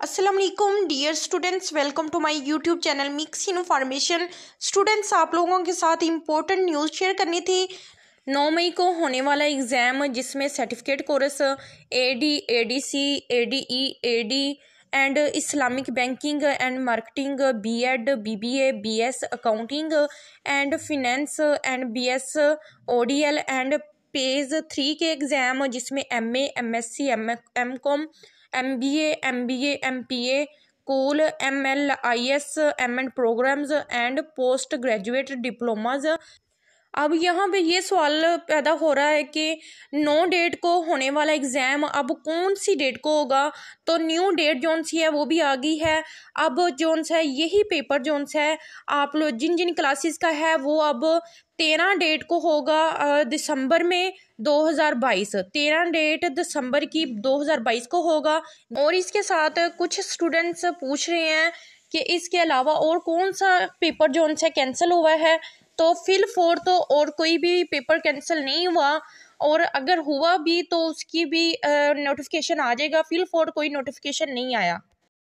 Aslam dear students welcome to my YouTube channel mix information students आप लोगों के साथ इम्पोर्टेंट न्यूज़ शेयर करनी थी 9 मई को होने वाला एग्ज़ाम जिसमें certificate course A D A D C A D E A D and Islamic banking and marketing B Ed B B A B S accounting and finance and B S O D L and page three के exam और जिसमें M A M S C M M com M B M B M P A school M L I S M and programs and post graduate diplomas अब यहाँ पे ये सवाल पैदा हो रहा है कि नौ डेट को होने वाला एग्ज़ाम अब कौन सी डेट को होगा तो न्यू डेट जोन सी है वो भी आ गई है अब जो है यही पेपर जोन है आप लोग जिन जिन क्लासेस का है वो अब तेरह डेट को होगा दिसंबर में 2022 तेरह डेट दिसंबर की 2022 को होगा और इसके साथ कुछ स्टूडेंट्स पूछ रहे हैं कि इसके अलावा और कौन सा पेपर जो से कैंसिल हुआ है तो फिल फोर तो और कोई भी पेपर कैंसिल नहीं हुआ और अगर हुआ भी तो उसकी भी नोटिफिकेशन आ जाएगा फिल फोर कोई नोटिफिकेशन नहीं आया